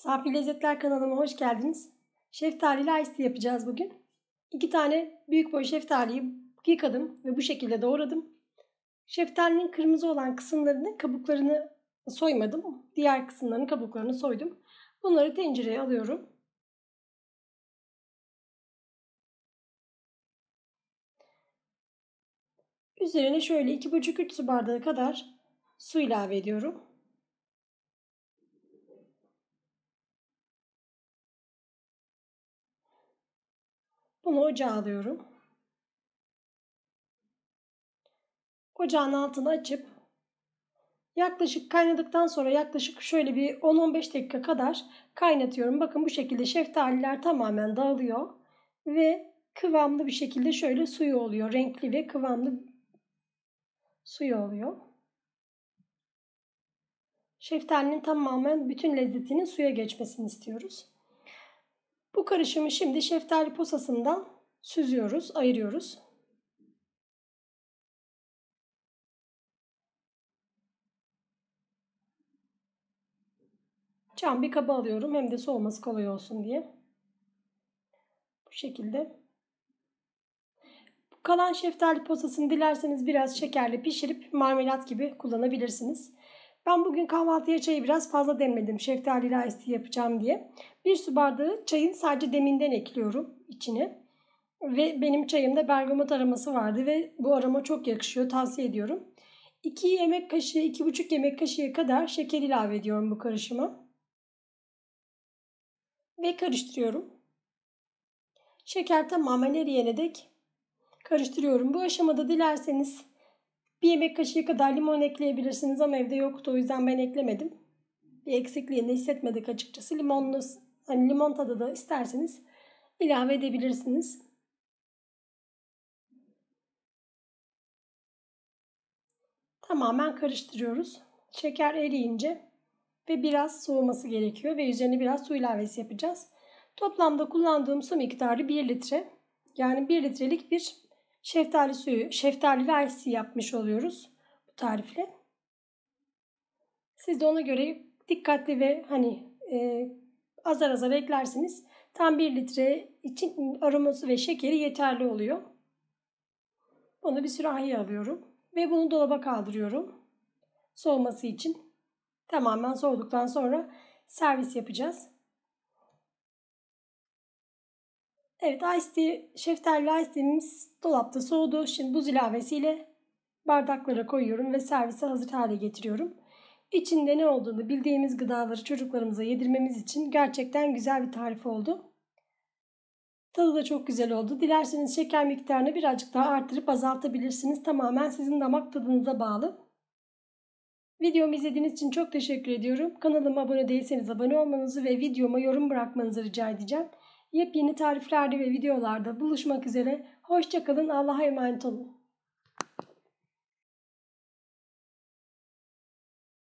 Safi Lezzetler kanalıma hoş geldiniz. Şeftalili ice tea yapacağız bugün. İki tane büyük boy şeftaliyi yıkadım ve bu şekilde doğradım. Şeftalinin kırmızı olan kısımlarını, kabuklarını soymadım. Diğer kısımların kabuklarını soydum. Bunları tencereye alıyorum. Üzerine şöyle 2,5-3 su bardağı kadar su ilave ediyorum. Bunu ocağa alıyorum. Ocağın altını açıp yaklaşık kaynadıktan sonra yaklaşık şöyle bir 10-15 dakika kadar kaynatıyorum. Bakın bu şekilde şeftaliler tamamen dağılıyor ve kıvamlı bir şekilde şöyle suyu oluyor. Renkli ve kıvamlı suyu oluyor. Şeftalinin tamamen bütün lezzetinin suya geçmesini istiyoruz. Bu karışımı şimdi şeftali posasından süzüyoruz, ayırıyoruz. Cam bir kaba alıyorum hem de soğuması kolay olsun diye. Bu şekilde. Kalan şeftali posasını dilerseniz biraz şekerle pişirip marmelat gibi kullanabilirsiniz. Ben bugün kahvaltıya çayı biraz fazla demledim şeftali ice yapacağım diye. Bir su bardağı çayın sadece deminden ekliyorum içine. Ve benim çayımda bergamot aroması vardı ve bu aroma çok yakışıyor tavsiye ediyorum. 2 yemek kaşığı, 2,5 yemek kaşığı kadar şeker ilave ediyorum bu karışıma. Ve karıştırıyorum. Şeker tamamen eriyene dek karıştırıyorum. Bu aşamada dilerseniz bir yemek kaşığı kadar limon ekleyebilirsiniz ama evde yoktu o yüzden ben eklemedim. Bir eksikliğini hissetmedik açıkçası. Limonlu, hani limon tadı da isterseniz ilave edebilirsiniz. Tamamen karıştırıyoruz. Şeker eriyince ve biraz soğuması gerekiyor ve üzerine biraz su ilavesi yapacağız. Toplamda kullandığım su miktarı 1 litre. Yani 1 litrelik bir şeftali suyu, şeftali ve ice yapmış oluyoruz bu tarifle. Siz de ona göre dikkatli ve hani e, azar azar eklersiniz. Tam 1 litre için aroması ve şekeri yeterli oluyor. Bunu bir sürahiye alıyorum ve bunu dolaba kaldırıyorum. Soğuması için. Tamamen soğuduktan sonra servis yapacağız. Evet ice tea, şeftalli ice tea'miz dolapta soğudu. Şimdi buz ilavesiyle bardaklara koyuyorum ve servise hazır hale getiriyorum. İçinde ne olduğunu bildiğimiz gıdaları çocuklarımıza yedirmemiz için gerçekten güzel bir tarif oldu. Tadı da çok güzel oldu. Dilerseniz şeker miktarını birazcık daha artırıp azaltabilirsiniz. Tamamen sizin damak tadınıza bağlı. Videomu izlediğiniz için çok teşekkür ediyorum. Kanalıma abone değilseniz abone olmanızı ve videoma yorum bırakmanızı rica edeceğim. Yepyeni tariflerde ve videolarda buluşmak üzere. Hoşçakalın, Allah'a emanet olun.